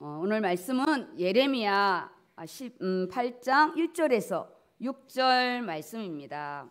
어, 오늘 말씀은 예레미야 18장 아, 음, 1절에서 6절 말씀입니다.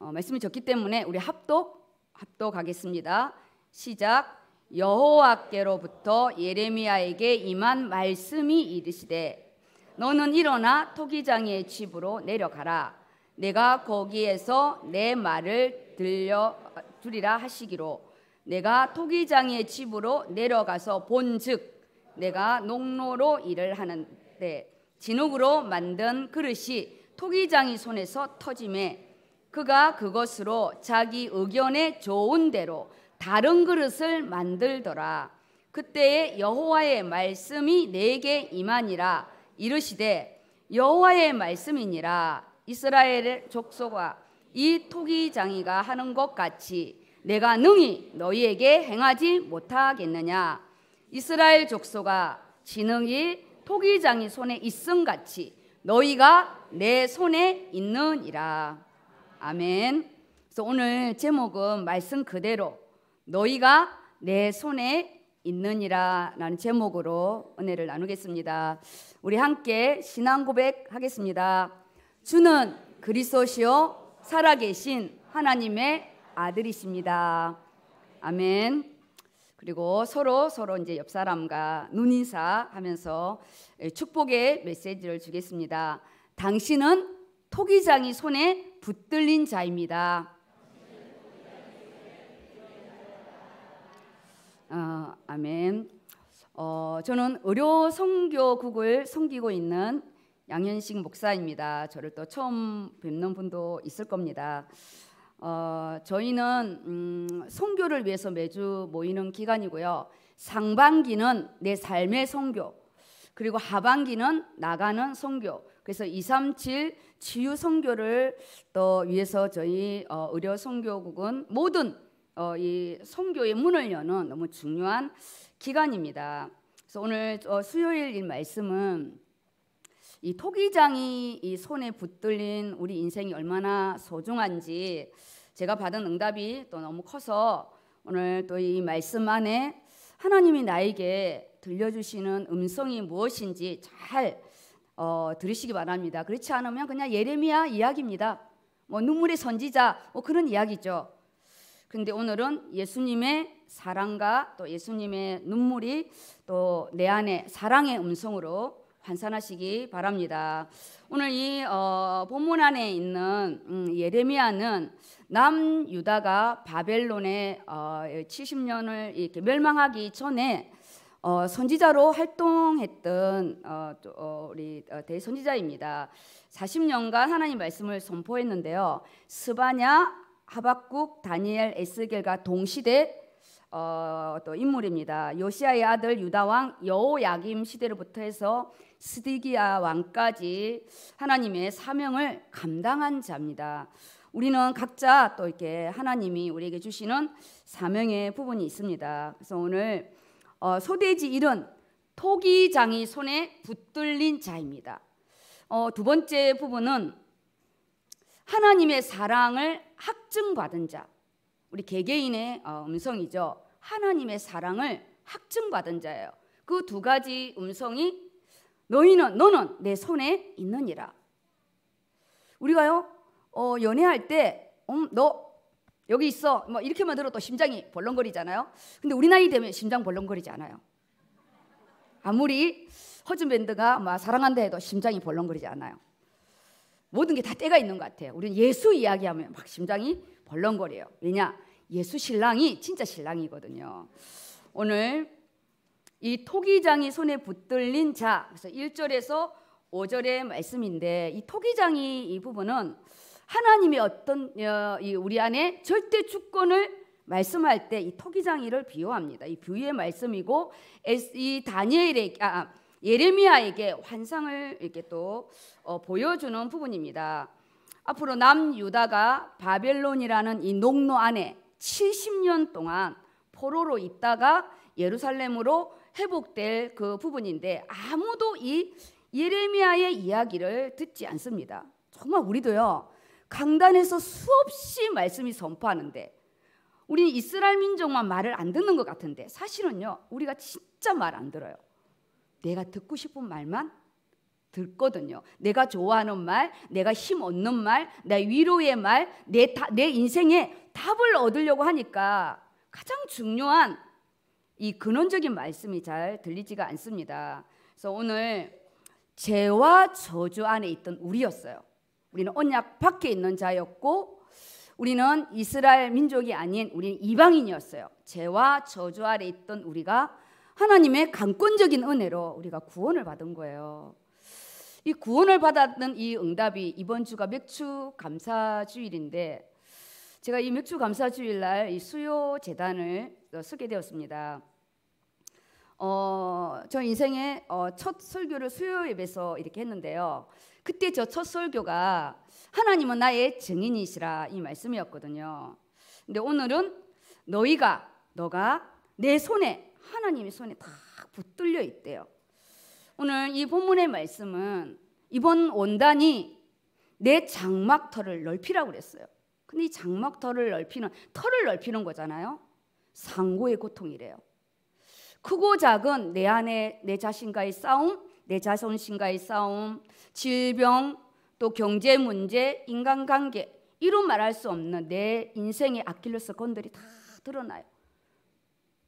어, 말씀이 적기 때문에 우리 합독 합독하겠습니다. 시작 여호와께로부터 예레미야에게 임한 말씀이 이르시되 너는 일어나 토기장의 집으로 내려가라 내가 거기에서 내 말을 들려 주리라 어, 하시기로 내가 토기장의 집으로 내려가서 본즉 내가 농로로 일을 하는데 진흙으로 만든 그릇이 토기장이 손에서 터짐에 그가 그것으로 자기 의견에 좋은 대로 다른 그릇을 만들더라. 그때에 여호와의 말씀이 내게 임하니라 이르시되 여호와의 말씀이니라 이스라엘 족속아 이 토기장이가 하는 것 같이 내가 능히 너희에게 행하지 못하겠느냐 이스라엘 족속아 지능이 토기장이 손에 있음 같이 너희가 내 손에 있느니라. 아멘. 그래서 오늘 제목은 말씀 그대로 너희가 내 손에 있느니라라는 제목으로 은혜를 나누겠습니다. 우리 함께 신앙 고백하겠습니다. 주는 그리스도시요 살아계신 하나님의 아들이십니다. 아멘. 그리고 서로 서로 이제 옆 사람과 눈인사 하면서 예, 축복의 메시지를 주겠습니다. 당신은 토기장이 손에 붙들린 자입니다. 어, 아멘. 어, 저는 의료 선교국을 섬기고 있는 양현식 목사입니다. 저를 또 처음 뵙는 분도 있을 겁니다. 어, 저희는 음, 성교를 위해서 매주 모이는 기간이고요. 상반기는 내 삶의 성교, 그리고 하반기는 나가는 성교. 그래서 237 치유 성교를 또 위해서 저희 어, 의료 성교국은 모든 어, 이 성교의 문을 여는 너무 중요한 기간입니다. 그래서 오늘 어, 수요일 말씀은 이 토기장이 이 손에 붙들린 우리 인생이 얼마나 소중한지 제가 받은 응답이 또 너무 커서 오늘 또 이 말씀 안에 하나님이 나에게 들려주시는 음성이 무엇인지 잘 어, 들으시기 바랍니다. 그렇지 않으면 그냥 예레미야 이야기입니다. 뭐 눈물의 선지자 뭐 그런 이야기죠. 근데 오늘은 예수님의 사랑과 또 예수님의 눈물이 또 내 안에 사랑의 음성으로 환산하시기 바랍니다. 오늘 이 어, 본문 안에 있는 음, 예레미야는 남 유다가 바벨론에 어, 70년을 이렇게 멸망하기 전에 어, 선지자로 활동했던 어, 어 우리 어, 대선지자입니다. 40년간 하나님 말씀을 선포했는데요. 스바냐, 하박국, 다니엘, 에스겔과 동시대 어, 또 인물입니다. 요시아의 아들 유다 왕 여호야김 시대로부터 해서 스디기아 왕까지 하나님의 사명을 감당한 자입니다. 우리는 각자 또 이렇게 하나님이 우리에게 주시는 사명의 부분이 있습니다. 그래서 오늘 어, 소대지 1은 토기장이 손에 붙들린 자입니다. 어, 두 번째 부분은 하나님의 사랑을 확증받은 자. 우리 개개인의 어, 음성이죠. 하나님의 사랑을 확증받은 자예요. 그 두 가지 음성이 너희는 너는 내 손에 있느니라. 우리가요 어, 연애할 때음너 여기 있어 뭐 이렇게만 들어도 심장이 벌렁거리잖아요. 근데 우리 나이 되면 심장 벌렁거리지 않아요. 아무리 허즈밴드가 막 뭐 사랑한다 해도 심장이 벌렁거리지 않아요. 모든 게 다 때가 있는 것 같아요. 우리는 예수 이야기하면 막 심장이 벌렁거려요. 왜냐 예수 신랑이 진짜 신랑이거든요. 오늘 이 토기장이 손에 붙들린 자. 그래서 1절에서 5절의 말씀인데 이 토기장이 이 부분은 하나님이 어떤 어, 우리 안에 절대 주권을 말씀할 때 이 토기장이를 비유합니다. 이 비유의 말씀이고 이 다니엘의 아, 아, 예레미야에게 환상을 이렇게 또 어, 보여주는 부분입니다. 앞으로 남유다가 바벨론이라는 이 농노 안에 70년 동안 포로로 있다가 예루살렘으로 회복될 그 부분인데 아무도 이 예레미야의 이야기를 듣지 않습니다. 정말 우리도요. 강단에서 수없이 말씀이 선포하는데 우리 이스라엘 민족만 말을 안 듣는 것 같은데 사실은요. 우리가 진짜 말 안 들어요. 내가 듣고 싶은 말만 듣거든요. 내가 좋아하는 말, 내가 힘 얻는 말, 내 위로의 말, 내, 내 인생에 답을 얻으려고 하니까 가장 중요한 이 근원적인 말씀이 잘 들리지가 않습니다. 그래서 오늘 죄와 저주 안에 있던 우리였어요. 우리는 언약 밖에 있는 자였고 우리는 이스라엘 민족이 아닌 우리는 이방인이었어요. 죄와 저주 아래 있던 우리가 하나님의 강권적인 은혜로 우리가 구원을 받은 거예요. 이 구원을 받았던 이 응답이 이번 주가 맥주 감사 주일인데 제가 이 맥주 감사주일날 이 수요 재단을 어, 쓰게 되었습니다. 어, 저 인생의 어, 첫 설교를 수요 예배에서 이렇게 했는데요. 그때 저 첫 설교가 하나님은 나의 증인이시라 이 말씀이었거든요. 근데 오늘은 너희가 너가 내 손에 하나님의 손에 딱 붙들려 있대요. 오늘 이 본문의 말씀은 이번 원단이 내 장막터를 넓히라고 그랬어요. 근데 이 장막털을 넓히는 털을 넓히는 거잖아요. 상고의 고통이래요. 크고 작은 내 안에 내 자신과의 싸움, 내 자손신과의 싸움, 질병, 또 경제 문제, 인간관계 이루 말할 수 없는 내 인생의 아킬레스 건들이 다 드러나요.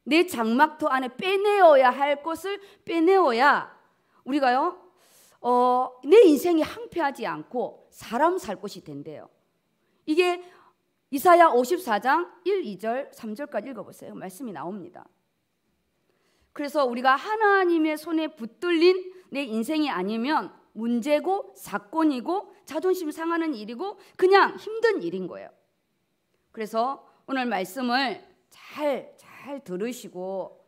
내 장막터 안에 빼내어야 할 것을 빼내어야 우리가요. 어, 내 인생이 항폐하지 않고 사람 살 곳이 된대요. 이게 이사야 54장 1, 2절, 3절까지 읽어보세요. 말씀이 나옵니다. 그래서 우리가 하나님의 손에 붙들린 내 인생이 아니면 문제고 사건이고 자존심 상하는 일이고 그냥 힘든 일인 거예요. 그래서 오늘 말씀을 잘, 잘 들으시고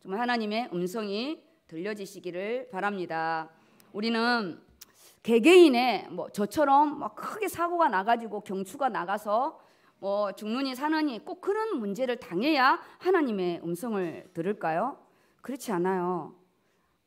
좀 하나님의 음성이 들려지시기를 바랍니다. 우리는 개개인의 뭐 저처럼 막 뭐 크게 사고가 나가지고 경추가 나가서 뭐 죽느니 사느니 꼭 그런 문제를 당해야 하나님의 음성을 들을까요? 그렇지 않아요.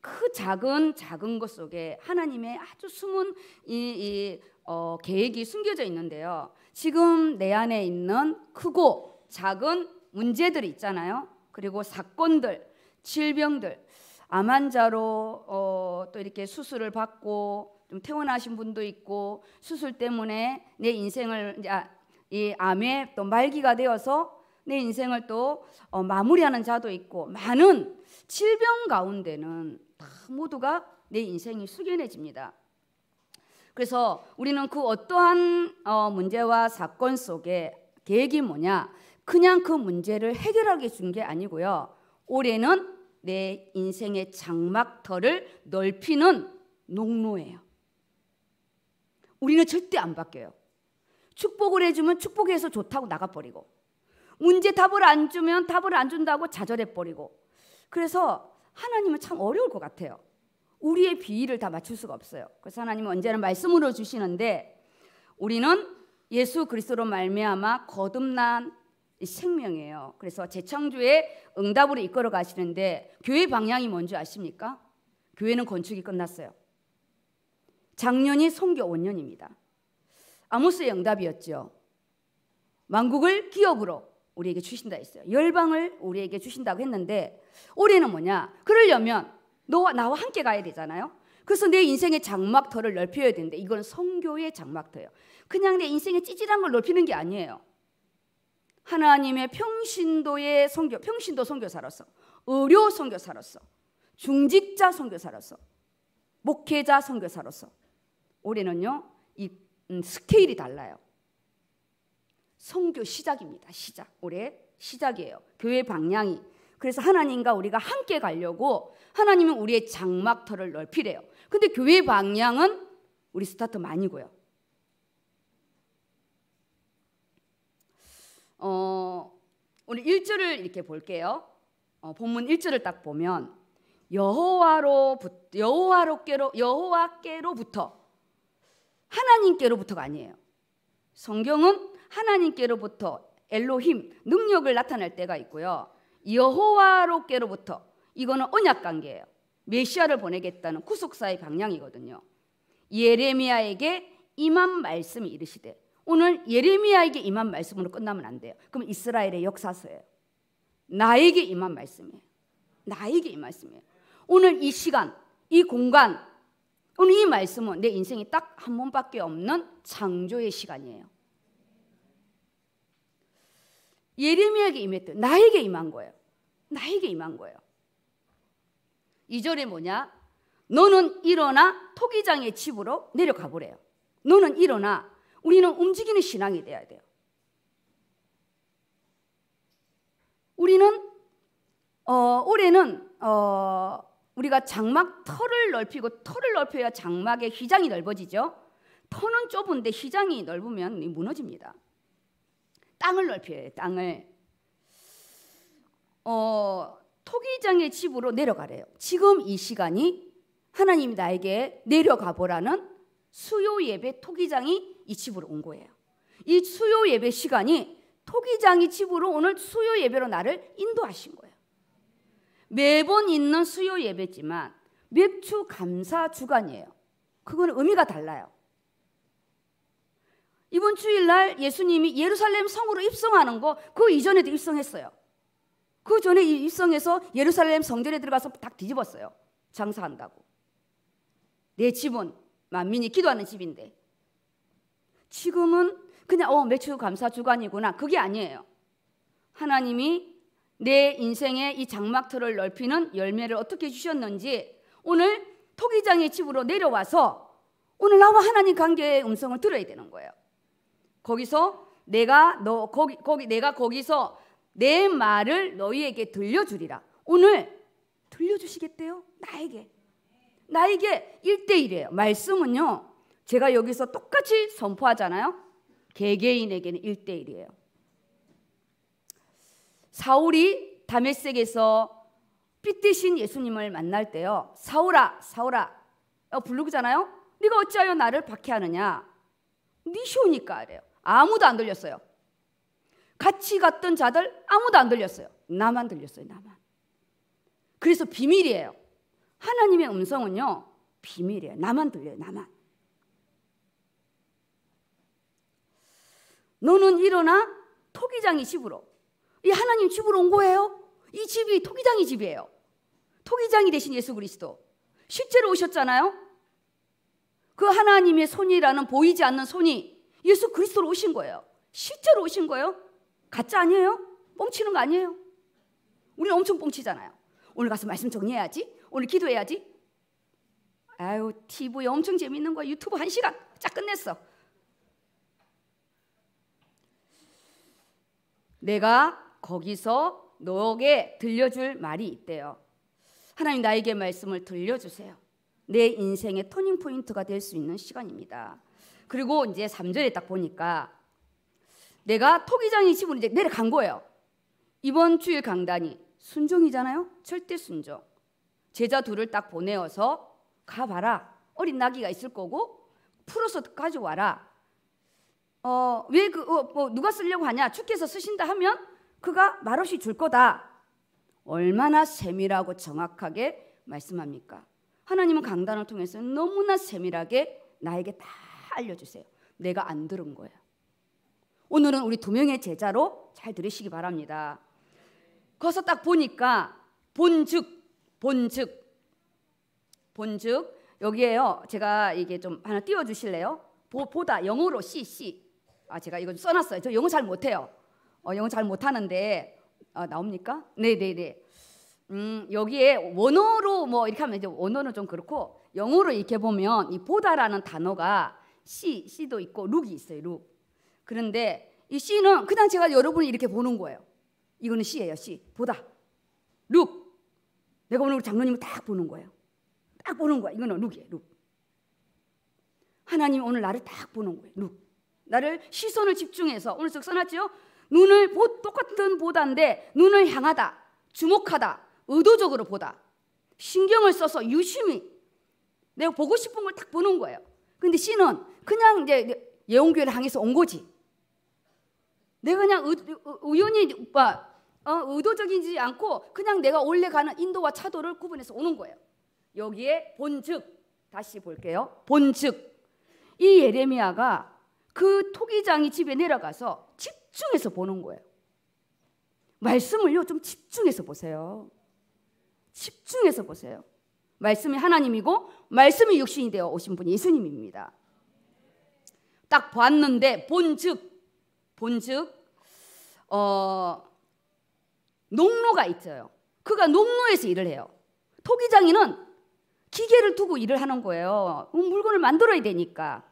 그 작은 작은 것 속에 하나님의 아주 숨은 이, 이 어, 계획이 숨겨져 있는데요. 지금 내 안에 있는 크고 작은 문제들 있잖아요. 그리고 사건들, 질병들, 암환자로 어, 또 이렇게 수술을 받고 좀 퇴원하신 분도 있고 수술 때문에 내 인생을 아, 이 암에 또 말기가 되어서 내 인생을 또 어, 마무리하는 자도 있고 많은 질병 가운데는 다 모두가 내 인생이 숙연해집니다. 그래서 우리는 그 어떠한 어, 문제와 사건 속에 계획이 뭐냐? 그냥 그 문제를 해결하게 준 게 아니고요. 올해는 내 인생의 장막터를 넓히는 농로예요. 우리는 절대 안 바뀌어요. 축복을 해주면 축복해서 좋다고 나가버리고 문제 답을 안 주면 답을 안 준다고 좌절해버리고 그래서 하나님은 참 어려울 것 같아요. 우리의 비위를 다 맞출 수가 없어요. 그래서 하나님은 언제나 말씀으로 주시는데 우리는 예수 그리스도로 말미암아 거듭난 생명이에요. 그래서 재창조의 응답으로 이끌어 가시는데 교회 방향이 뭔지 아십니까? 교회는 건축이 끝났어요. 작년이 성교 5년입니다. 아모스의 응답이었죠. 만국을 기업으로 우리에게 주신다 했어요. 열방을 우리에게 주신다고 했는데 올해는 뭐냐? 그러려면 너와 나와 함께 가야 되잖아요. 그래서 내 인생의 장막터를 넓혀야 되는데 이건 성교의 장막터예요. 그냥 내 인생의 찌질한 걸 넓히는 게 아니에요. 하나님의 평신도의 성교, 평신도 성교사로서, 의료 성교사로서, 중직자 성교사로서, 목회자 성교사로서 올해는요, 이 음, 스케일이 달라요. 성교 시작입니다. 시작. 올해 시작이에요. 교회 방향이. 그래서 하나님과 우리가 함께 가려고 하나님은 우리의 장막터를 넓히래요. 근데 교회 방향은 우리 스타트만 아고요 어, 오늘 1절을 이렇게 볼게요. 어, 본문 1절을 딱 보면 여호와로 여호와로께로 여호와께로부터 하나님께로부터가 아니에요. 성경은 하나님께로부터 엘로힘 능력을 나타낼 때가 있고요. 여호와로께로부터 이거는 언약 관계예요. 메시아를 보내겠다는 구속사의 방향이거든요. 예레미야에게 이만 말씀이 이르시되 오늘 예레미야에게 이만 말씀으로 끝나면 안 돼요. 그럼 이스라엘의 역사서예요. 나에게 이만 말씀이에요. 나에게 이한 말씀이에요. 오늘 이 시간, 이 공간, 오늘 이 말씀은 내 인생이 딱 한 번밖에 없는 창조의 시간이에요. 예레미야에게 임했던 나에게 임한 거예요. 나에게 임한 거예요. 2절에 뭐냐? 너는 일어나 토기장의 집으로 내려가 보래요. 너는 일어나 우리는 움직이는 신앙이 돼야 돼요. 우리는 어, 올해는 어, 우리가 장막 털을 넓히고 털을 넓혀야 장막의 희장이 넓어지죠. 털은 좁은데 희장이 넓으면 무너집니다. 땅을 넓혀야 해요, 땅을. 어, 토기장의 집으로 내려가래요. 지금 이 시간이 하나님 나에게 내려가 보라는 수요 예배 토기장이 이 집으로 온 거예요. 이 수요 예배 시간이 토기장이 집으로 오늘 수요 예배로 나를 인도하신 거예요. 매번 있는 수요 예배지만 맥주 감사 주간이에요. 그건 의미가 달라요. 이번 주일날 예수님이 예루살렘 성으로 입성하는 거 그 이전에도 입성했어요. 그 전에 입성해서 예루살렘 성전에 들어가서 딱 뒤집었어요. 장사한다고. 내 집은 만민이 기도하는 집인데 지금은 그냥 어 매출 감사 주간이구나 그게 아니에요. 하나님이 내 인생의 이 장막터를 넓히는 열매를 어떻게 주셨는지 오늘 토기장의 집으로 내려와서 오늘 나와 하나님 관계의 음성을 들어야 되는 거예요. 거기서 내가 너 거기 거기 내가 거기서 내 말을 너희에게 들려주리라. 오늘 들려주시겠대요? 나에게. 나에게 1대1이에요. 말씀은요. 제가 여기서 똑같이 선포하잖아요. 개개인에게는 1대1이에요. 사울이 다메섹에서 빛 대신 예수님을 만날 때요. 사울아, 사울아. 어, 부르잖아요. 네가 어찌하여 나를 박해하느냐? 니시오니까 네 그래요. 아무도 안 들렸어요. 같이 갔던 자들 아무도 안 들렸어요. 나만 들렸어요. 나만. 그래서 비밀이에요. 하나님의 음성은요. 비밀이에요. 나만 들려요. 나만. 너는 일어나 토기장이 집으로 이 하나님 집으로 온 거예요. 이 집이 토기장이 집이에요. 토기장이 되신 예수 그리스도. 실제로 오셨잖아요. 그 하나님의 손이라는 보이지 않는 손이 예수 그리스도로 오신 거예요. 실제로 오신 거예요. 가짜 아니에요? 뻥치는 거 아니에요? 우리는 엄청 뻥치잖아요. 오늘 가서 말씀 정리해야지. 오늘 기도해야지. 아유, TV 엄청 재밌는 거야. 유튜브 한 시간 쫙 끝냈어. 내가 거기서 너에게 들려줄 말이 있대요. 하나님 나에게 말씀을 들려주세요. 내 인생의 터닝 포인트가 될 수 있는 시간입니다. 그리고 이제 3절에 딱 보니까 내가 토기장이 집으로 이제 내려간 거예요. 이번 주일 강단이 순종이잖아요. 절대 순종. 제자 둘을 딱 보내어서 가봐라. 어린 나귀가 있을 거고 풀어서 가져와라. 어왜그 어, 뭐 누가 쓰려고 하냐? 주께서 쓰신다 하면 그가 말없이 줄 거다. 얼마나 세밀하고 정확하게 말씀합니까? 하나님은 강단을 통해서 너무나 세밀하게 나에게 다 알려주세요. 내가 안 들은 거야. 오늘은 우리 두 명의 제자로 잘 들으시기 바랍니다. 거서딱 보니까 본즉, 본즉, 본즉 여기에요. 제가 이게 좀 하나 띄워 주실래요? 보다 영어로 C C. 아 제가 이거 써놨어요. 저 영어 잘 못해요. 어, 영어 잘 못하는데 어, 나옵니까? 네네네. 음, 여기에 원어로 뭐 이렇게 하면 이제 원어는 좀 그렇고 영어로 이렇게 보면 이 보다라는 단어가 시, 시도 있고 룩이 있어요. 룩. 그런데 이 시는 그냥 제가 여러분이 이렇게 보는 거예요. 이거는 시예요. 시. 보다. 룩. 내가 오늘 장로님을 딱 보는 거예요. 딱 보는 거야. 이거는 룩이에요. 룩. 하나님 오늘 나를 딱 보는 거예요. 룩. 나를 시선을 집중해서 오늘 쓱 써놨죠? 눈을 보, 똑같은 보다인데 눈을 향하다, 주목하다, 의도적으로 보다. 신경을 써서 유심히 내가 보고 싶은 걸 딱 보는 거예요. 근데 씨는 그냥 이제 예원교회를 향해서 온 거지. 내가 그냥 우연히 뭐, 어, 의도적이지 않고 그냥 내가 원래 가는 인도와 차도를 구분해서 오는 거예요. 여기에 본즉 다시 볼게요. 본즉 이 예레미야가 그 토기장이 집에 내려가서 집 집중해서 보는 거예요. 말씀을요, 좀 집중해서 보세요. 집중해서 보세요. 말씀이 하나님이고, 말씀이 육신이 되어 오신 분이 예수님입니다. 딱 봤는데, 본 즉, 본 즉, 어, 농로가 있어요. 그가 농로에서 일을 해요. 토기장인은 기계를 두고 일을 하는 거예요. 물건을 만들어야 되니까.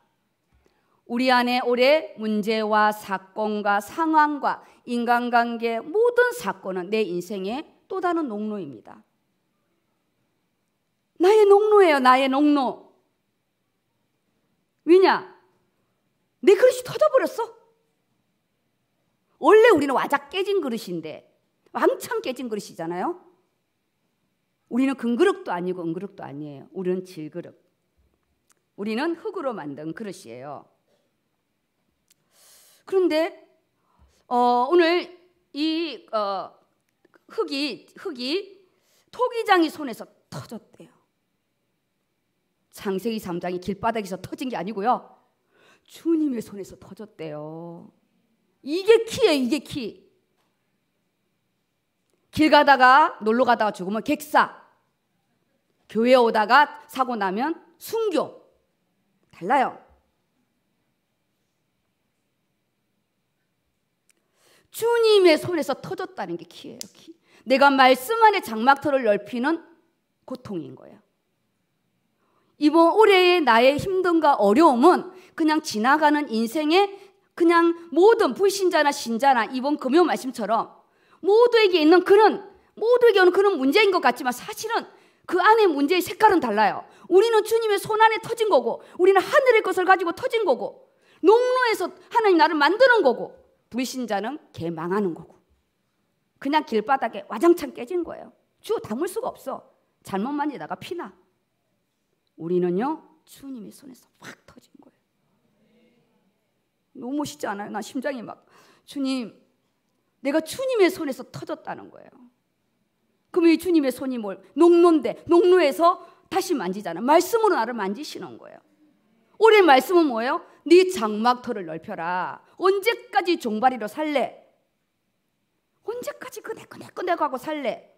우리 안에 올해 문제와 사건과 상황과 인간관계 모든 사건은 내 인생의 또 다른 농로입니다. 나의 농로예요, 나의 농로. 왜냐? 내 그릇이 터져버렸어. 원래 우리는 와작 깨진 그릇인데, 왕창 깨진 그릇이잖아요? 우리는 금그릇도 아니고 은그릇도 아니에요. 우리는 질그릇. 우리는 흙으로 만든 그릇이에요. 그런데 어, 오늘 이 어, 흙이 흙이 토기장이 손에서 터졌대요. 창세기 3장이 길바닥에서 터진 게 아니고요. 주님의 손에서 터졌대요. 이게 키예요, 이게 키. 길 가다가 놀러 가다가 죽으면 객사. 교회 오다가 사고 나면 순교. 달라요. 주님의 손에서 터졌다는 게 키예요. 키. 내가 말씀 안에 장막터를 넓히는 고통인 거예요. 이번 올해의 나의 힘듦과 어려움은 그냥 지나가는 인생의 그냥 모든 불신자나 신자나 이번 금요 말씀처럼 모두에게 있는 그런 모두에게 오는 그런 문제인 것 같지만 사실은 그 안에 문제의 색깔은 달라요. 우리는 주님의 손 안에 터진 거고 우리는 하늘의 것을 가지고 터진 거고 농로에서 하나님 나를 만드는 거고 불신자는 개 망하는 거고. 그냥 길바닥에 와장창 깨진 거예요. 주워 담을 수가 없어. 잘못만 이다가 피나. 우리는요, 주님의 손에서 확 터진 거예요. 너무 멋있지 않아요? 나 심장이 막, 주님, 내가 주님의 손에서 터졌다는 거예요. 그럼 이 주님의 손이 뭘? 농노인데, 농노에서 다시 만지잖아. 요 말씀으로 나를 만지시는 거예요. 올해 말씀은 뭐예요? 네 장막터를 넓혀라. 언제까지 종바리로 살래? 언제까지 끄내끄내끄내하고 살래?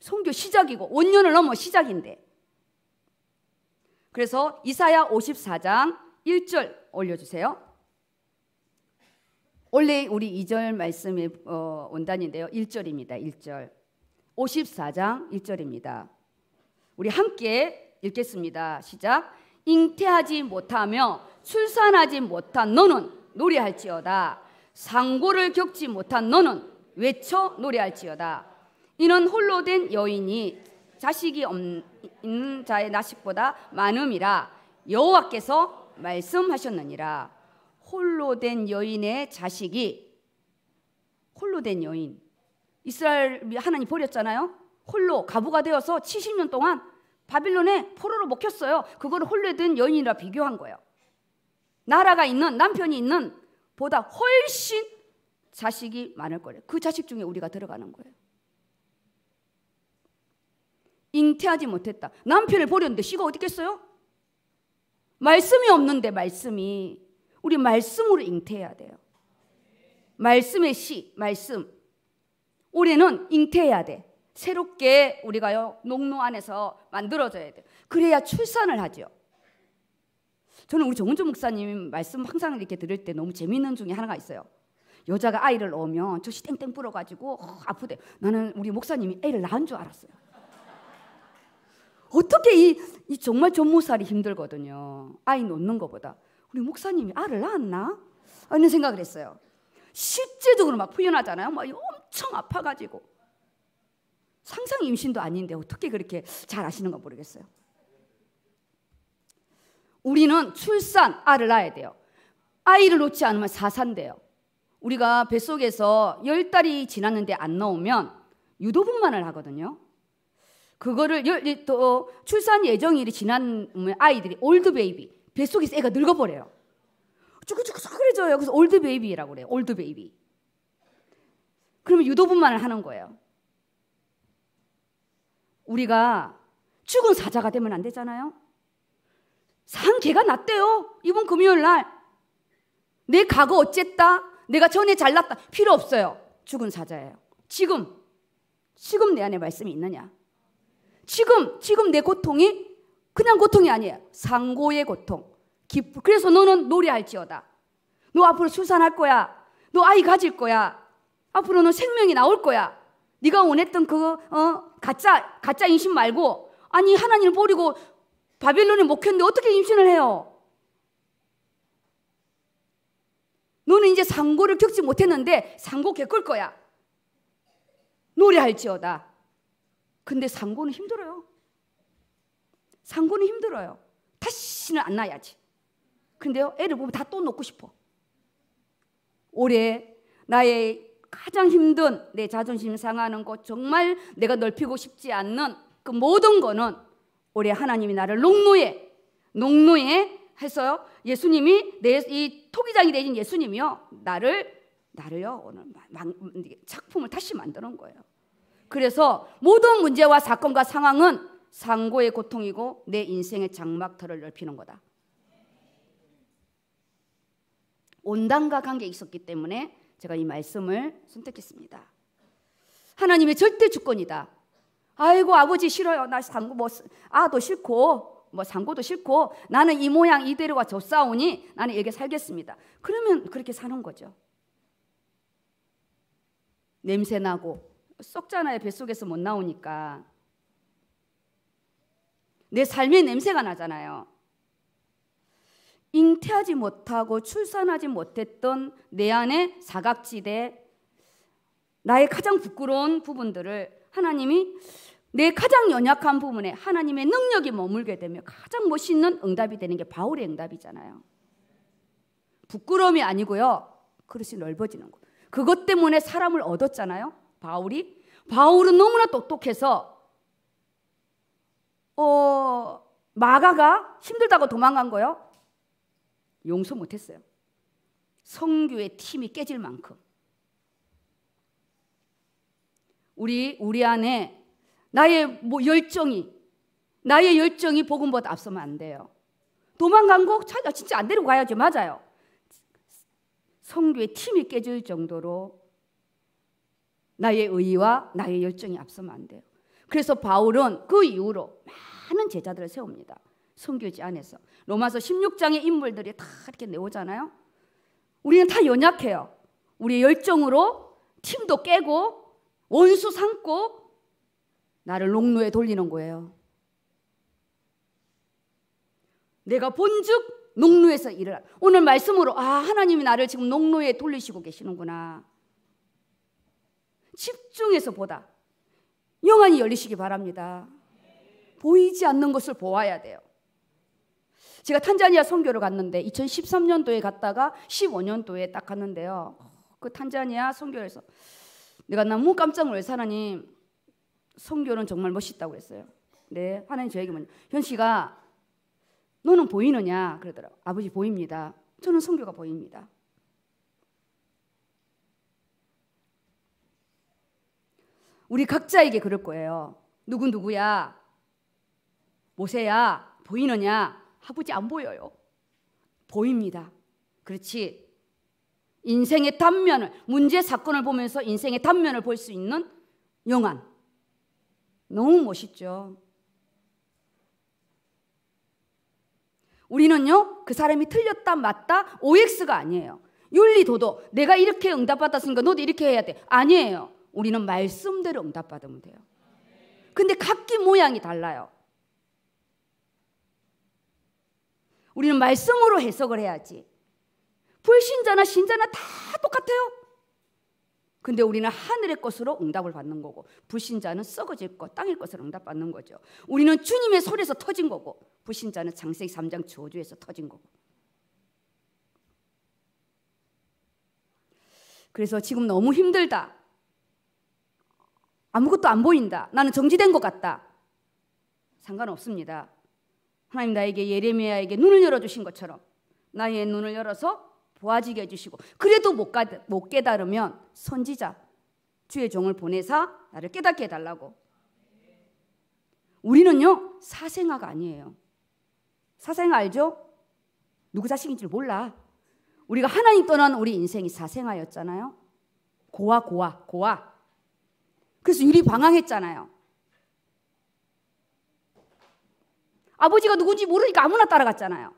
성교 시작이고 원년을 넘어 시작인데. 그래서 이사야 54장 1절 올려주세요. 원래 우리 2절 말씀의 어, 원단인데요. 1절입니다. 1절. 54장 1절입니다. 우리 함께 읽겠습니다. 시작. 잉태하지 못하며 출산하지 못한 너는 노래할지어다. 상고를 겪지 못한 너는 외쳐 노래할지어다. 이는 홀로 된 여인이 자식이 없는 자의 나식보다 많음이라 여호와께서 말씀하셨느니라. 홀로 된 여인의 자식이 홀로 된 여인 이스라엘 하나님 버렸잖아요. 홀로 가부가 되어서 70년 동안 바빌론에 포로로 먹혔어요. 그걸 홀로 든 여인이라 비교한 거예요. 나라가 있는 남편이 있는 보다 훨씬 자식이 많을 거예요. 그 자식 중에 우리가 들어가는 거예요. 잉태하지 못했다. 남편을 버렸는데 씨가 어디 있겠어요? 말씀이 없는데 말씀이 우리 말씀으로 잉태해야 돼요. 말씀의 씨, 말씀. 올해는 잉태해야 돼. 새롭게 우리가요 농로 안에서 만들어져야 돼요. 그래야 출산을 하죠. 저는 우리 정은주 목사님 말씀 항상 이렇게 들을 때 너무 재밌는 중에 하나가 있어요. 여자가 아이를 낳으면 저 시땡땡 불어가지고 어, 아프대. 나는 우리 목사님이 애를 낳은 줄 알았어요. 어떻게 이, 이 정말 전모살이 힘들거든요. 아이 놓는 것보다 우리 목사님이 알을 낳았나? 하는 생각을 했어요. 실제적으로 막풀려나잖아요막 엄청 아파가지고 상상 임신도 아닌데 어떻게 그렇게 잘 아시는가 모르겠어요. 우리는 출산 알을 낳아야 돼요. 아이를 놓지 않으면 사산돼요. 우리가 뱃속에서 열 달이 지났는데 안 나오면 유도분만을 하거든요. 그거를 열, 또 출산 예정일이 지나면 음, 아이들이 올드 베이비 뱃속에서 애가 늙어버려요. 쭈그쭈그 쭈그래져요. 그래서 올드 베이비라고 그래요. 올드 베이비. 그러면 유도분만을 하는 거예요. 우리가 죽은 사자가 되면 안 되잖아요. 산 개가 났대요. 이번 금요일 날. 내 과거 어쨌다? 내가 전에 잘났다? 필요 없어요. 죽은 사자예요. 지금. 지금 내 안에 말씀이 있느냐? 지금, 지금 내 고통이 그냥 고통이 아니에요. 상고의 고통. 기쁘. 그래서 너는 노래할지어다. 너 앞으로 출산할 거야. 너 아이 가질 거야. 앞으로는 생명이 나올 거야. 네가 원했던 그 어, 가짜 가짜 임신 말고 아니 하나님을 버리고 바벨론에 목했는데 어떻게 임신을 해요? 너는 이제 상고를 겪지 못했는데 상고 겪을 거야. 노래할지어다. 근데 상고는 힘들어요. 상고는 힘들어요. 다시는 안나야지 근데요, 애를 보면 다 또 놓고 싶어. 올해 나의 가장 힘든 내 자존심 상하는 곳 정말 내가 넓히고 싶지 않는 그 모든 거는 올해 하나님이 나를 농노에 농노에 해서요 예수님이 내 이 토기장이 되신 예수님이요 나를 나를요 오늘 작품을 다시 만드는 거예요. 그래서 모든 문제와 사건과 상황은 상고의 고통이고 내 인생의 장막터를 넓히는 거다. 온당과 관계 있었기 때문에 제가 이 말씀을 선택했습니다. 하나님의 절대 주권이다. 아이고 아버지 싫어요. 나 상고 뭐 아도 싫고 뭐 상고도 싫고 나는 이 모양 이대로와 저 싸우니 나는 여기 살겠습니다. 그러면 그렇게 사는 거죠. 냄새 나고 썩잖아요. 뱃속에서 못 나오니까. 내 삶의 냄새가 나잖아요. 잉태하지 못하고 출산하지 못했던 내 안의 사각지대 나의 가장 부끄러운 부분들을 하나님이 내 가장 연약한 부분에 하나님의 능력이 머물게 되며 가장 멋있는 응답이 되는 게 바울의 응답이잖아요. 부끄러움이 아니고요. 그릇이 넓어지는 거. 그것 때문에 사람을 얻었잖아요. 바울이. 바울은 너무나 똑똑해서 어, 마가가 힘들다고 도망간 거요. 예 용서 못했어요. 성교의 팀이 깨질 만큼. 우리 우리 안에 나의 뭐 열정이 나의 열정이 복음보다 앞서면 안 돼요. 도망간 거 차이가 진짜 안 되는 가야죠. 맞아요. 성교의 팀이 깨질 정도로 나의 의와 나의 열정이 앞서면 안 돼요. 그래서 바울은 그 이후로 많은 제자들을 세웁니다. 성교지 안에서 로마서 16장의 인물들이 다 이렇게 나오잖아요 우리는 다 연약해요. 우리의 열정으로 팀도 깨고 원수 삼고 나를 농로에 돌리는 거예요. 내가 본즉 농로에서 일을 오늘 말씀으로 아 하나님이 나를 지금 농로에 돌리시고 계시는구나. 집중해서 보다. 영안이 열리시기 바랍니다. 보이지 않는 것을 보아야 돼요. 제가 탄자니아 선교를 갔는데 2013년도에 갔다가 15년도에 딱 갔는데요. 그 탄자니아 선교에서 내가 너무 깜짝 놀랐어요. 하나님 선교는 정말 멋있다고 했어요 네, 하나님 저에게 뭐냐. 현 씨가 너는 보이느냐 그러더라고. 아버지 보입니다. 저는 선교가 보입니다. 우리 각자에게 그럴 거예요. 누구 누구야? 모세야 보이느냐? 아버지 안 보여요. 보입니다. 그렇지. 인생의 단면을 문제 사건을 보면서 인생의 단면을 볼 수 있는 영안. 너무 멋있죠. 우리는요, 그 사람이 틀렸다, 맞다, OX가 아니에요. 윤리도도, 내가 이렇게 응답받았으니까 너도 이렇게 해야 돼. 아니에요. 우리는 말씀대로 응답받으면 돼요. 근데 각기 모양이 달라요. 우리는 말씀으로 해석을 해야지. 불신자나 신자나 다 똑같아요. 근데 우리는 하늘의 것으로 응답을 받는 거고 불신자는 썩어질 것, 땅의 것으로 응답받는 거죠. 우리는 주님의 손에서 터진 거고 불신자는 장세기 3장 저주에서 터진 거고. 그래서 지금 너무 힘들다. 아무것도 안 보인다. 나는 정지된 것 같다. 상관없습니다. 하나님 나에게 예레미야에게 눈을 열어주신 것처럼 나의 눈을 열어서 보아지게 해주시고 그래도 못, 가, 못 깨달으면 선지자 주의 종을 보내사 나를 깨닫게 해달라고 우리는요 사생아가 아니에요 사생아 알죠? 누구 자식인 줄 몰라 우리가 하나님 떠난 우리 인생이 사생아였잖아요 고아 고아 고아 그래서 유리 방황했잖아요 아버지가 누군지 모르니까 아무나 따라갔잖아요.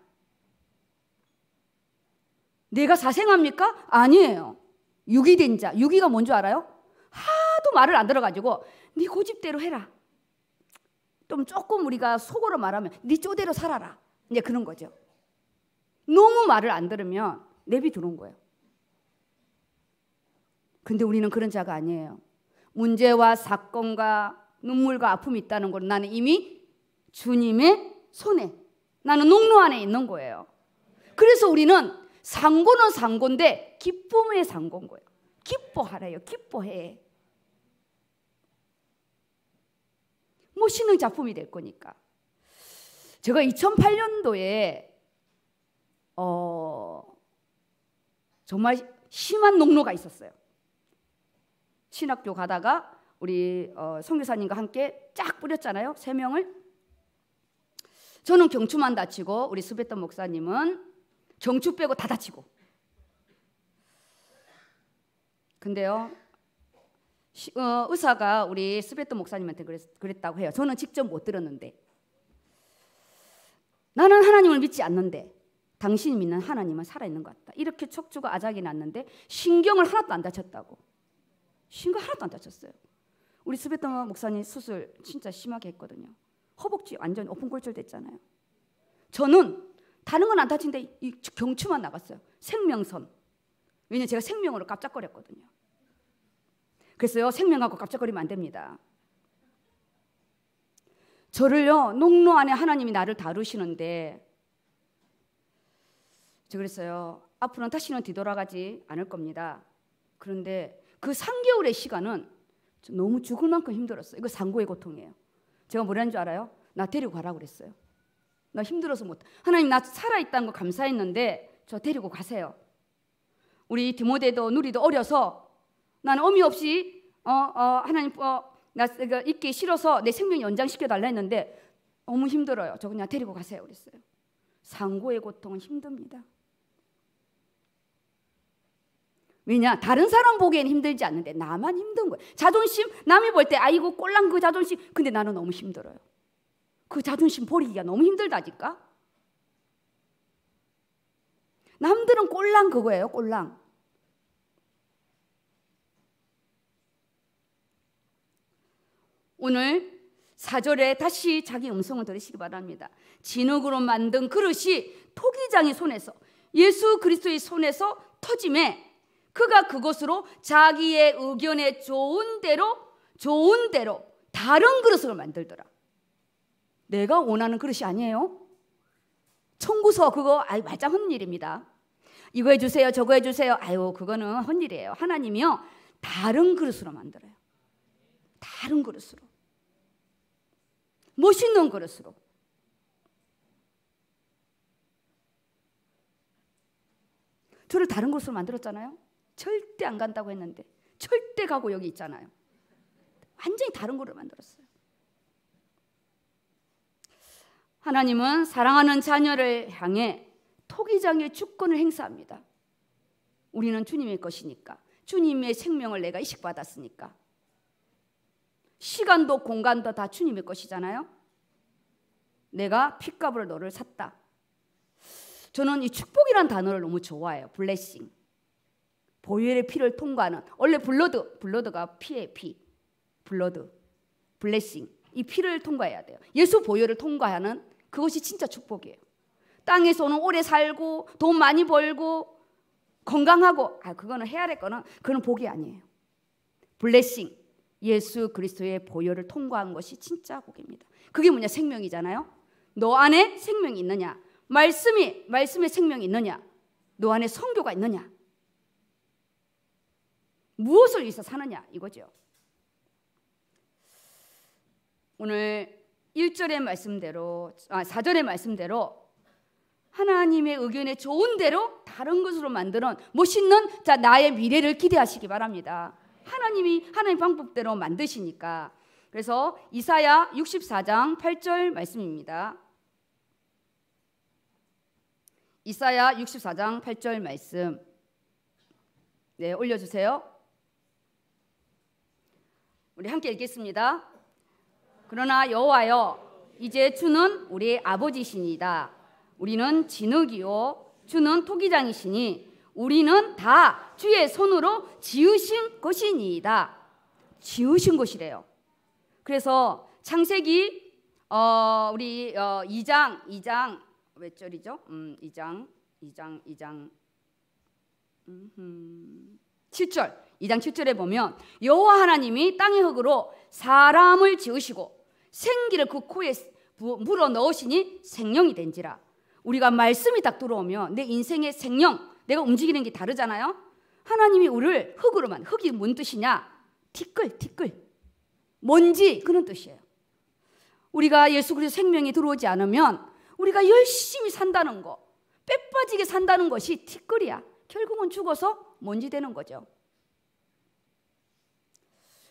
내가 사생합니까? 아니에요. 유기 된 자. 유기가 뭔 줄 알아요? 하도 말을 안 들어가지고 네 고집대로 해라. 좀 조금 우리가 속어로 말하면 네 쪼대로 살아라. 이제 그런 거죠. 너무 말을 안 들으면 내비 들어온 거예요. 근데 우리는 그런 자가 아니에요. 문제와 사건과 눈물과 아픔이 있다는 걸 나는 이미 주님의 손에 나는 농로 안에 있는 거예요. 그래서 우리는 상고는 상고인데 기쁨의 상고인 거예요. 기뻐하래요. 기뻐해. 뭐 신흥 작품이 될 거니까. 제가 2008년도에 어 정말 심한 농로가 있었어요. 신학교 가다가 우리 어, 성교사님과 함께 쫙 뿌렸잖아요. 세 명을 저는 경추만 다치고 우리 수베터 목사님은 경추 빼고 다 다치고. 근데요. 어, 의사가 우리 스베터 목사님한테 그랬, 다고 해요. 저는 직접 못 들었는데. 나는 하나님을 믿지 않는데 당신이 믿는 하나님은 살아있는 것 같다. 이렇게 척추가 아작이 났는데 신경을 하나도 안 다쳤다고. 신경 하나도 안 다쳤어요. 우리 스베터 목사님 수술 진짜 심하게 했거든요. 허벅지 완전 오픈골절 됐잖아요. 저는 다른 건 안 다친데 이 경추만 나갔어요. 생명선. 왜냐 제가 생명으로 깜짝거렸거든요. 그래서요 생명하고 깜짝거리면 안 됩니다. 저를요 농로 안에 하나님이 나를 다루시는데 저 그랬어요 앞으로는 다시는 뒤돌아가지 않을 겁니다. 그런데 그 3개월의 시간은 너무 죽을 만큼 힘들었어요. 이거 상고의 고통이에요. 제가 뭐라는 줄 알아요? 나 데리고 가라고 그랬어요. 나 힘들어서 못. 하나님 나 살아있다는 거 감사했는데 저 데리고 가세요. 우리 디모데도 누리도 어려서 나는 어미 없이 어, 어, 하나님 어, 나 있기 싫어서 내 생명 연장시켜 달라 했는데 너무 힘들어요. 저 그냥 데리고 가세요 그랬어요. 상고의 고통은 힘듭니다. 왜냐? 다른 사람 보기엔 힘들지 않는데 나만 힘든 거예요. 자존심? 남이 볼 때 아이고 꼴랑 그 자존심. 근데 나는 너무 힘들어요. 그 자존심 버리기가 너무 힘들다니까. 남들은 꼴랑 그거예요. 꼴랑. 오늘 사절에 다시 자기 음성을 들으시기 바랍니다. 진흙으로 만든 그릇이 토기장의 손에서 예수 그리스도의 손에서 터짐에 그가 그것으로 자기의 의견에 좋은 대로 좋은 대로 다른 그릇을 만들더라. 내가 원하는 그릇이 아니에요. 청구서 그거 아이 말짱 헛일입니다. 이거 해주세요, 저거 해주세요. 아유 그거는 헛일이에요. 하나님이요 다른 그릇으로 만들어요. 다른 그릇으로 멋있는 그릇으로. 저를 다른 것으로 만들었잖아요. 절대 안 간다고 했는데 절대 가고 여기 있잖아요. 완전히 다른 거를 만들었어요. 하나님은 사랑하는 자녀를 향해 토기장의 주권을 행사합니다. 우리는 주님의 것이니까. 주님의 생명을 내가 이식받았으니까. 시간도 공간도 다 주님의 것이잖아요. 내가 핏값으로 너를 샀다. 저는 이 축복이란 단어를 너무 좋아해요. 블레싱. 보혈의 피를 통과하는 원래 블러드 블러드가 피의 피 블러드 블레싱 이 피를 통과해야 돼요. 예수 보혈을 통과하는 그것이 진짜 축복이에요. 땅에서 오는 오래 살고 돈 많이 벌고 건강하고 아 그거는 해야 될 거는 그건 복이 아니에요. 블레싱 예수 그리스도의 보혈을 통과한 것이 진짜 복입니다. 그게 뭐냐 생명이잖아요. 너 안에 생명이 있느냐 말씀이 말씀의 생명이 있느냐 너 안에 성교가 있느냐 무엇을 위해서 사느냐 이거죠. 오늘 1절의 말씀대로 아 4절의 말씀대로 하나님의 의견에 좋은 대로 다른 것으로 만드는 멋있는 자 나의 미래를 기대하시기 바랍니다. 하나님이 하나님 방법대로 만드시니까. 그래서 이사야 64장 8절 말씀입니다. 이사야 64장 8절 말씀. 네, 올려 주세요. 우리 함께 읽겠습니다. 그러나 여호와여 이제 주는 우리 아버지시니다. 우리는 진흙이요 주는 토기장이시니 우리는 다 주의 손으로 지으신 것이니이다. 지으신 것이래요. 그래서 창세기 어, 우리 어, 2장 2장 몇 절이죠? 음, 2장 2장 2장 음 7절 2장 7절에 보면 여호와 하나님이 땅의 흙으로 사람을 지으시고 생기를 그 코에 물어 넣으시니 생명이 된지라. 우리가 말씀이 딱 들어오면 내 인생의 생명, 내가 움직이는 게 다르잖아요. 하나님이 우리를 흙으로만 흙이 뭔 뜻이냐? 티끌, 티끌. 뭔지 그런 뜻이에요. 우리가 예수 그리스도 생명이 들어오지 않으면 우리가 열심히 산다는 거, 빼빠지게 산다는 것이 티끌이야. 결국은 죽어서 뭔지 되는 거죠.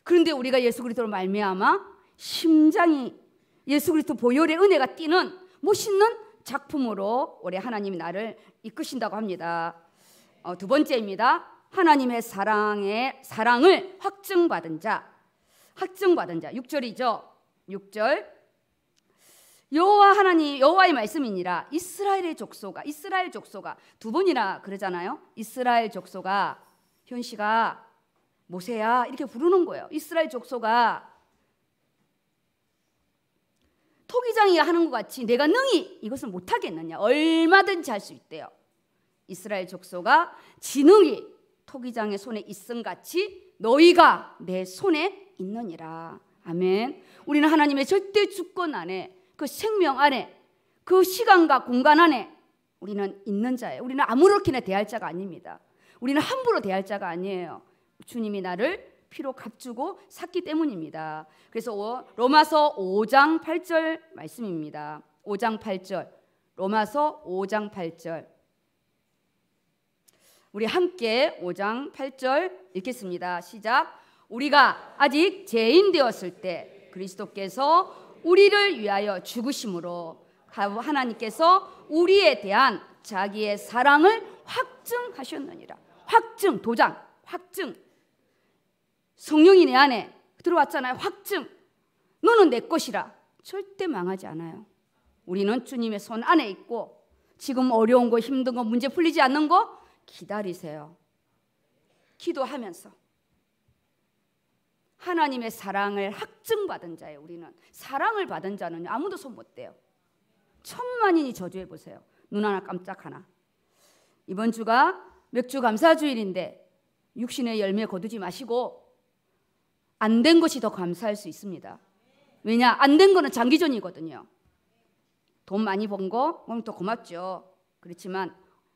그런데 우리가 예수 그리스도로 말미암아 심장이 예수 그리스도 보혈의 은혜가 뛰는 멋있는 작품으로 올해 하나님이 나를 이끄신다고 합니다. 어, 두 번째입니다. 하나님의 사랑의 사랑을 확증받은 자. 확증받은 자. 6절이죠. 6절. 여호와 하나님 여호와의 말씀이니라 이스라엘의 족소가 이스라엘 족소가 두 번이나 그러잖아요. 이스라엘 족소가 현시가 모세야 이렇게 부르는 거예요. 이스라엘 족속아 토기장이 하는 것 같이 내가 능히 이것을 못하겠느냐 얼마든지 할 수 있대요. 이스라엘 족속아 지능이 토기장의 손에 있음 같이 너희가 내 손에 있느니라. 아멘. 우리는 하나님의 절대 주권 안에 그 생명 안에 그 시간과 공간 안에 우리는 있는 자예요. 우리는 아무렇게나 대할 자가 아닙니다. 우리는 함부로 대할 자가 아니에요. 주님이 나를 피로 값주고 샀기 때문입니다. 그래서 로마서 5장 8절 말씀입니다. 5장 8절. 로마서 5장 8절. 우리 함께 5장 8절 읽겠습니다. 시작. 우리가 아직 죄인 되었을 때 그리스도께서 우리를 위하여 죽으심으로 하나님께서 우리에 대한 자기의 사랑을 확증하셨느니라. 확증, 도장, 확증, 성령이 내 안에 들어왔잖아요. 확증. 너는 내 것이라. 절대 망하지 않아요. 우리는 주님의 손 안에 있고 지금 어려운 거 힘든 거 문제 풀리지 않는 거 기다리세요. 기도하면서 하나님의 사랑을 확증받은 자예요. 우리는 사랑을 받은 자는 아무도 손 못 대요. 천만인이 저주해 보세요. 눈 하나 깜짝 하나. 이번 주가 맥주 감사주일인데 육신의 열매 거두지 마시고 안된 것이 더 감사할 수 있습니다. 왜냐? 안 된 거는 장기전이거든요. 돈 많이 번 거, 그럼 또 고맙죠. 그렇지만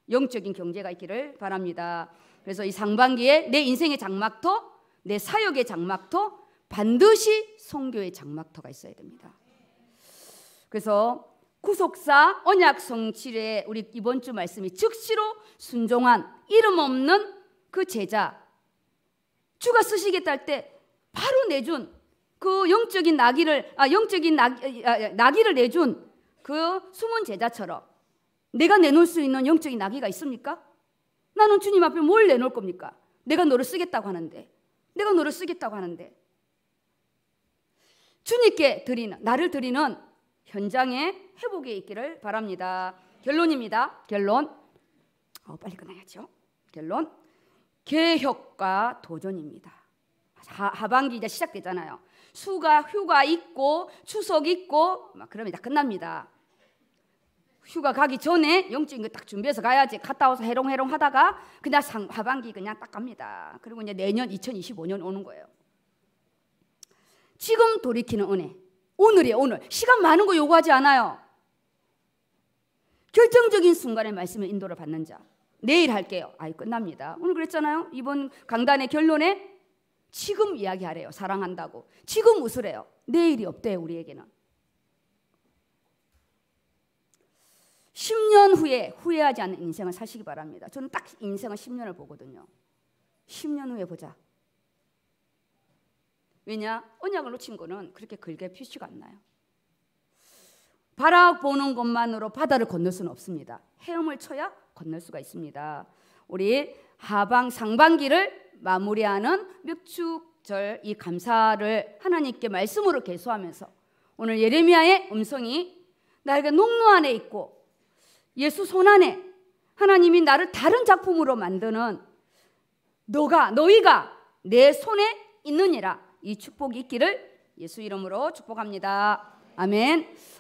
영적인 경제가 있기를 바랍니다. 그래서 이 상반기에 내 인생의 장막터, 내 사역의 장막터, 반드시 성교의 장막터가 있어야 됩니다. 그래서 구속사 언약 성취의 우리 이번 주 말씀이 즉시로 순종한 이름 없는 그 제자 주가 쓰시겠다 할때 바로 내준 그 영적인 나귀를 아 영적인 나, 아, 아, 나귀를 내준 그 숨은 제자처럼 내가 내놓을 수 있는 영적인 나귀가 있습니까? 나는 주님 앞에 뭘 내놓을 겁니까? 내가 너를 쓰겠다고 하는데 내가 너를 쓰겠다고 하는데 주님께 드리는 나를 드리는 현장의 회복이 있기를 바랍니다. 결론입니다. 결론. 어, 빨리 끝내야죠. 결론. 개혁과 도전입니다. 하반기 이제 시작되잖아요. 수가 휴가 있고 추석 있고 막 그러면 다 끝납니다. 휴가 가기 전에 영적인 거 딱 준비해서 가야지. 갔다 와서 해롱해롱 하다가 그냥 상, 하반기 그냥 딱 갑니다. 그리고 이제 내년 2025년 오는 거예요. 지금 돌이키는 은혜. 오늘이에요, 오늘. 시간 많은 거 요구하지 않아요. 결정적인 순간에 말씀의 인도를 받는 자. 내일 할게요. 아이, 끝납니다. 오늘 그랬잖아요. 이번 강단의 결론에 지금 이야기하래요. 사랑한다고. 지금 웃으래요. 내일이 없대요. 우리에게는. 10년 후에 후회하지 않는 인생을 사시기 바랍니다. 저는 딱 인생을 10년을 보거든요. 10년 후에 보자. 왜냐? 언약을 놓친 거는 그렇게 긁게 피치가 안 나요. 바라보는 것만으로 바다를 건널 수는 없습니다. 헤엄을 쳐야 건널 수가 있습니다. 우리 하방 상반기를 마무리하는 묵축절 이 감사를 하나님께 말씀으로 개속하면서 오늘 예레미야의 음성이 나에게 농로 안에 있고 예수 손 안에 하나님이 나를 다른 작품으로 만드는 너가 너희가 내 손에 있느니라 이 축복이 있기를 예수 이름으로 축복합니다. 아멘.